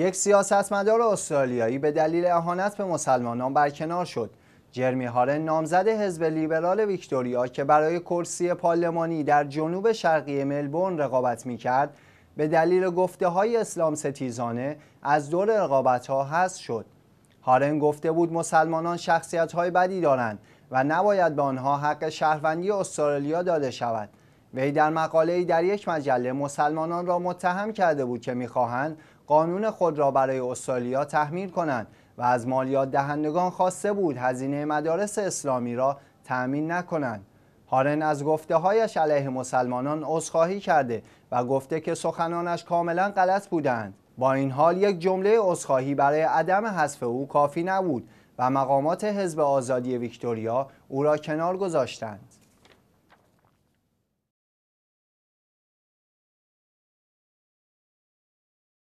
یک سیاستمدار استرالیایی به دلیل اهانت به مسلمانان برکنار شد. جرمی هارن نامزد حزب لیبرال ویکتوریا که برای کرسی پارلمانی در جنوب شرقی ملبورن رقابت می کرد به دلیل گفته های اسلام ستیزانه از دور رقابت ها حذف شد. هارن گفته بود مسلمانان شخصیت های بدی دارند و نباید به آنها حق شهروندی استرالیا داده شود وی در مقاله‌ای در یک مجله مسلمانان را متهم کرده بود که می‌خواهند قانون خود را برای استرالیا تحمیل کنند و از مالیات دهندگان خواسته بود هزینه مدارس اسلامی را تأمین نکنند هارن از گفته هایش علیه مسلمانان عذرخواهی کرده و گفته که سخنانش کاملا غلط بودند با این حال یک جمله عذرخواهی برای عدم حذف او کافی نبود و مقامات حزب آزادی ویکتوریا او را کنار گذاشتند